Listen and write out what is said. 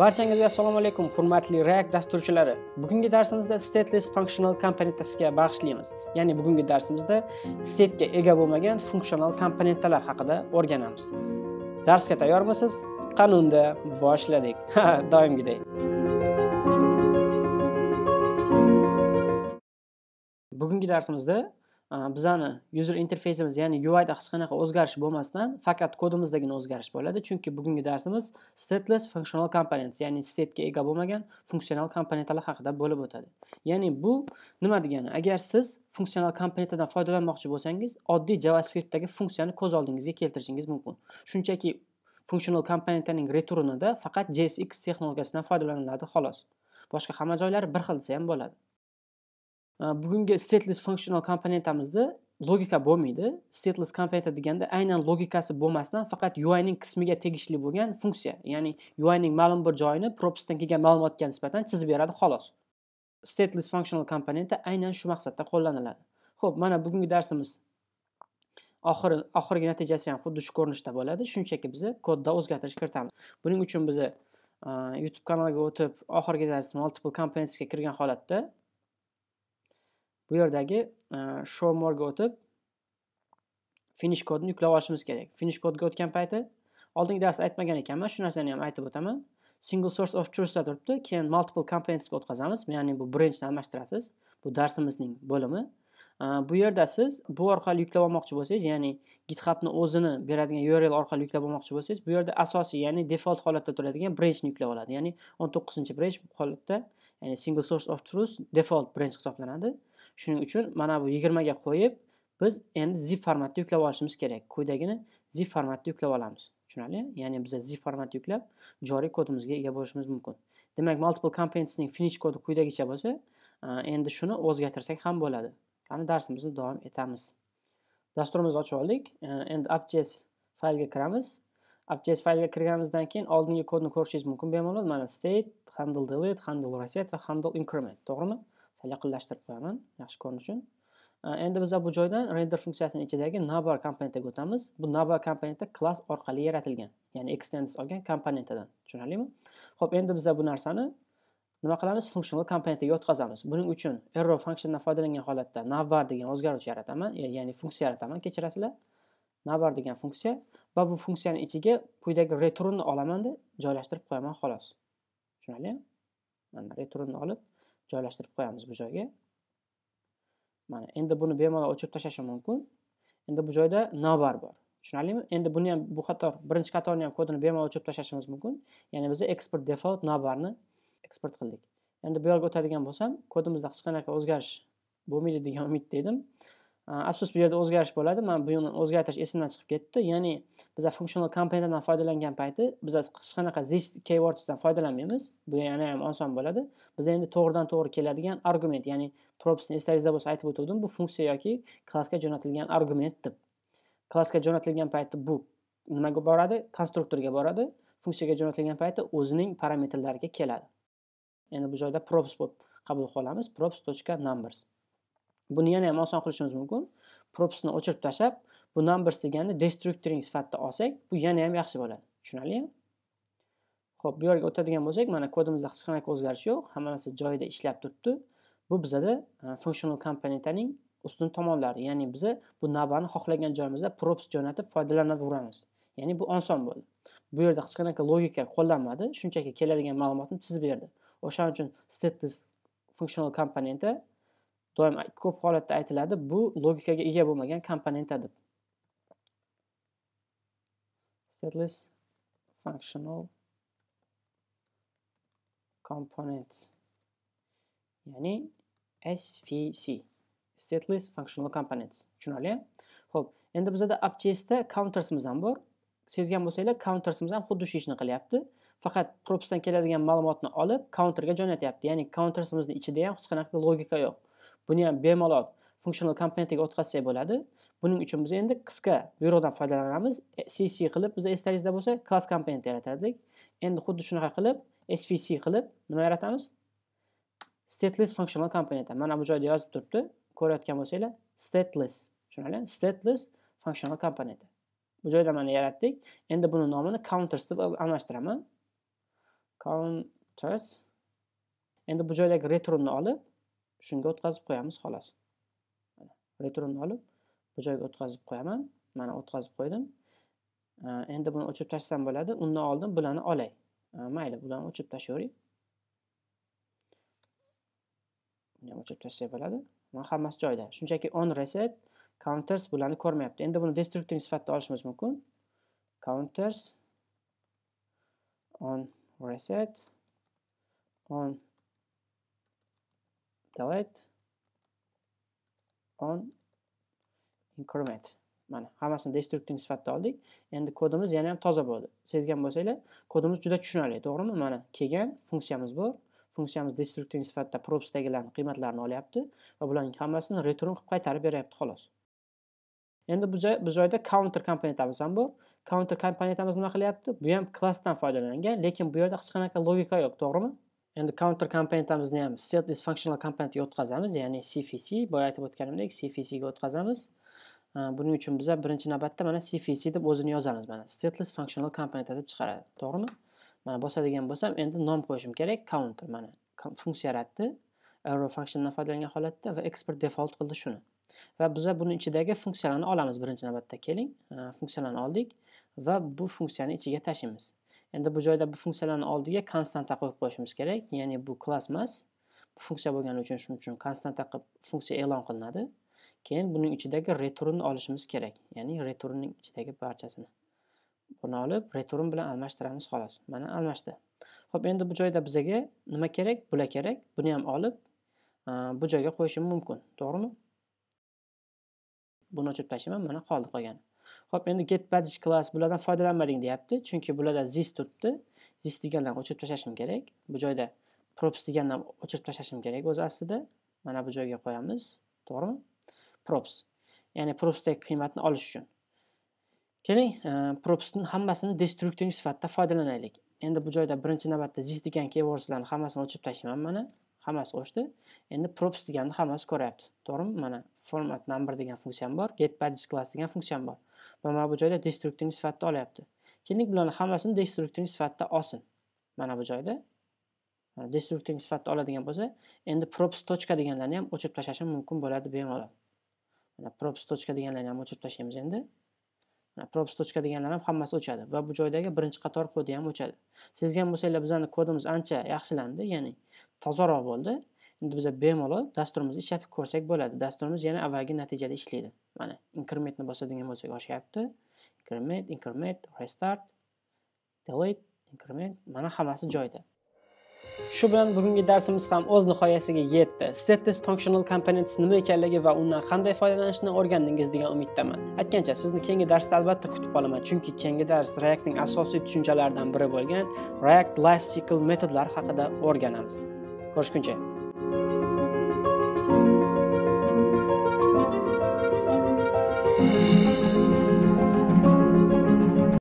barchangizga assalomu alaykum hurmatli react dasturchilari bugungi darsimizda stateless functional komponentasiga bag'ishlaymiz ya'ni bugungi darsimizda statega ega bo'lmagan funksional komponentalar haqida o'rganamiz darsga tayyormisiz Qonunda boshladik ha doimgidek bugungi darsimizda bizani user interfeysimiz ya'ni uida hech qanaqa o'zgarish bo'lmasdan faqat kodimizdagina o'zgarish bo'ladi chunki bugungi darsimiz stateless functional components ya'ni statega ega bo'lmagan funksional komponentlar haqida bo'lib o'tadi ya'ni bu nima degani agar siz funksional komponentadan foydalanmoqchi bo'lsangiz oddiy javascriptdagi funksiyani ko'z oldingizga keltirishingiz mumkin shunchaki funksional komponentaning returnida faqat jsx texnologiyasidan foydalaniladi xolos boshqa hamma joylari bir xil desa ham bo'ladi bugungi stateless functional komponentamizda logika bo'lmaydi stateless komponenta deganda aynan logikasi bo'lmasdan faqat ui ning qismiga tegishli bo'lgan funksiya ya'ni ui ning ma'lum bir joyini propisdan kelgan ma'lumotga nisbatan chizib beradi xolos stateless functional komponenta aynan shu maqsadda qo'llaniladi ho'p mana bugungi darsimiz oxiri oxirgi natijasi ham xuddi shu ko'rinishda bo'ladi shunchaki biza kodda o'zgartirish kiritamiz buning uchun biza youtube kanaliga o'tib oxirgi dars multiple komponentsga kirgan holatda bu yerdagi e, show more'ga o'tib finish kodni yuklab olishimiz kerak finish kodga o'tgan payti oldingi darsda aytmagan ekanman shu narsani ham aytib o'taman single source of truthda turibdi keyin multiple componentsga o'tkazamiz ya'ni bu branchni almashtirasiz bu darsimizning bo'limi e, bu yerda siz bu orqali yuklab olmoqchi bo'lsangiz ya'ni githubni o'zini beradigan url orqali yuklab olmoqchi bo'lsangiz bu yerda asosiy ya'ni default holatda turadigan branchni yuklab oladi ya'ni o'n to'qqizinchi branch holatda ya'ni single source of truth default branch hisoblanadi shuning uchun mana bu yigirmaga qo'yib biz endi zip formatda yuklab olishimiz kerak quyidagini zip formatda yuklab olamiz tushunarli ya'ni biza zip formatda yuklab joriy kodimizga ega bo'lishimiz mumkin demak multiple ning finish kodi quyidagicha bo'lsa endi shuni o'zgartirsak ham bo'ladi qani darsimizni davom etamiz dasturimizni ochib oldik endi app.js faylga kiramiz App.js faylga kirganimizdan keyin oldingi kodni ko'rishingiz mumkin bemalol mana state handle delete handle reset va handle increment to'g'rimi yaqinlashtirib qo'yaman yaxshi ko'rinish uchun endi biza bu joydan render funksiyasini ichidagi navbar komponentiga o'tamiz bu navbar komponenti klass orqali yaratilgan ya'ni extends olgan komponentidan tushunarlimi ho'p endi biza bu narsani nima qilamiz funksional komponentiga o'tkazamiz buning uchun arrow functiondan foydalangan holatda navbar degan o'zgaruvchi yarataman ya'ni funksiya yarataman kechirasizlar navbar degan funksiya va bu funksiyani ichiga quyidagi returnni olamanda joylashtirib qo'yaman xolos tushunarlimi mana returnni olib joylashtirib qo'yamiz bu joyga mana endi buni bemalol o'chirib tashlashim mumkin endi bu joyda navbar bor tushunarlimi endi buni ham bu qator birinchi qatorni ham kodini bemalol o'chirib tashlashimiz mumkin ya'ni biz export default navbarni eksport qildik endi bu yoqqa o'tadigan bo'lsam kodimizda hech qanaqa o'zgarish bo'lmaydi degan umidda edim Э, afsus bu yerda o'zgarish bo'ladi man buni o'zgartirish esimdan chiqib ketdi ya'ni biza functional komponentdan foydalangan payti biza hech qanaqa this keywordsdan foydalanmaymiz bu yana ham oson bo'ladi biz endi to'g'ridan to'g'ri keladigan argument ya'ni propsni eslaringizda bo'lsa aytib o'tuvdim bu funksiya yoki klassga jo'natilgan argument deb klassga jo'natilgan payti bu nimaga boradi konstruktorga boradi funksiyaga jo'natilgan payti o'zining parametrlariga keladi endi bu joyda props bo'lib qabul qilamiz props tochka numbers buni yana ham oson qilishimiz mumkin propsni o'chirib tashlab bu numbers deganni destructuring sifatida olsak bu yana ham yaxshi bo'ladi tushunarlimi ho'p bu yerga o'tadigan bo'lsak mana kodimizda hech o'zgarish yo'q hamma narsa joyida ishlab turibdi bu bizada e, functional komponentaning ustun tomonlari ya'ni biza bu navbani xohlagan joyimizda props jo'natib foydalanaveramiz ya'ni bu oson bo'ldi bu yerda hech qanaqa logika qo'llanmadi shunchaki keladigan ma'lumotni chizib berdi o'shaning uchun status functional komponenti doim ko'p holatda aytiladi bu logikaga ega bo'lmagan komponenta deb stateless functional components ya'ni svc stateless functional components tushunarli ho'p endi bizada abchesda countersimiz ham bor sezgan bo'lsanglar countersimiz ham xuddi shu ishni qilyapti faqat propisdan keladigan ma'lumotni olib counterga jo'natyapti ya'ni countersimizni ichida ham hech qanaqa logika yo'q buni ham bemalol functional componentga o'tkazsak bo'ladi buning uchun biz endi qisqa buyruqdan foydalanamiz cc qilib biz eslaringizda bo'lsa class komponent yaratadik endi xuddi shunaqa qilib svc qilib nima yaratamiz stateless functional component mana bu joyda yozib turibdi ko'rayotgan bo'lsanglar stateless tushunarli stateless functional component bu joyda mana yaratdik endi buni nomini counters deb almashtiraman counters endi bu joydagi returnni olib shunga o'tkazib qo'yamiz xolos returnni olib bu joyga o'tkazib qo'yaman mana o'tkazib qo'ydim endi buni o'chirib tashlasam bo'ladi undan oldin bularni olay mayli bularni o'chirib tashlayverik buni ham o'chirib tashlasak bo'ladi mana hammasi joyida shunchaki on reset counters bularni ko'rmayapti endi buni destruktiv sifatida olishimiz mumkin counters on reset on delete on increment mana hammasini destructing sifatida oldik endi kodimiz yana ham toza bo'ldi sezgan bo'lsanglar kodimiz juda tushunarli to'g'rimi mana kelgan funksiyamiz bor funksiyamiz destructing sifatida propsdagilarni qiymatlarini olyapti va bularning hammasini return qilib qaytarib beryapti xolos endi bu joy bu joyda counter komponentamiz ham bor counter komponentamiz nima qilyapti bu ham klassdan foydalangan lekin bu yerda hech qanaqa logika yo'q to'g'rimi endi counter komponentamizni ham set is functional komponentga o'tkazamiz ya'ni cfc boya aytib o'tganimdek cfc ga o'tkazamiz buning uchun biza birinchi navbatda mana cfc deb o'zini yozamiz mana stateless functional component deb chiqaradi to'g'rimi mana bosadigan bo'lsam endi nom qo'yishim kerak counter mana funksiya yaratdi arrow functiondan foydalangan holatda va export default qildi shuni va biza buni ichidagi funksiyalarni olamiz birinchi navbatda keling funksiyalarni oldik va bu funksiyani ichiga tashlaymiz endi bu joyda bu funksiyalarni oldiga konstanta qo'yib qo'yishimiz kerak ya'ni bu klass emas bu funksiya bo'lgani uchun shuning uchun konstanta qilib funksiya e'lon qilinadi keyin buning ichidagi returnni olishimiz kerak ya'ni returnning ichidagi barchasini buni olib return bilan almashtiramiz xolos mana almashdi ho'p endi bu joyda bizaga nima kerak bular kerak buni ham olib bu joyga qo'yishim mumkin to'g'rimi buni o'chirib tashlayman mana qoldi qolgani hop endi get badge class bulardan foydalanmading deyapti, chunki bularda zis turibdi. zis degandan o'chirib tashlashim kerak. Bu joyda props degandan o'chirib tashlashim kerak o'z aslida. Mana bu joyga qo'yamiz, to'g'rimi? Props. Ya'ni propsdagi qiymatni olish uchun. Keling, e, propsni hammasini destructing sifatida foydalanaylik. Endi bu joyda birinchi navbatda zis degan keywordslarni hammasini o'chirib tashlayman mana. hammasi qo'shdi endi props deganni hammasi ko'ryapti to'g'rimi mana format number degan funksiyam bor get badges class degan funksiyam bor va mana bu joyda destructing sifatida olyapti keling bularni hammasini destructing sifatida olsin mana bu joyda destructing sifatida oladigan bo'lsa endi props точка deganlarni ham o'chirib tashlashim mumkin bo'ladi bemalol mana props точка deganlarni ham o'chirib tashlaymiz endi propistochka deganlar ham hammasi o'chadi va bu joydagi birinchi qator kodi ham o'chadi sezgan bo'lsanglar bizani kodimiz ancha yaxshilandi ya'ni tozaroq bo'ldi endi biza bemalol dasturimizni ishlatib ko'rsak bo'ladi dasturimiz yana avvalgi natijada ishlaydi mana inkrementni bosadigan bo'lsak oshyapti increment increment restart delete increment mana hammasi joyida shu bilan bugungi darsimiz ham o'z nihoyasiga yetdi stateless functional components nima ekanligi va undan qanday foydalanishni o'rgandingiz degan umiddaman aytgancha sizni keyingi darsda albatta kutib qolaman chunki keyingi dars reactning asosiy tushunchalaridan biri bo'lgan react life cycle metodlari haqida o'rganamiz ko'rishguncha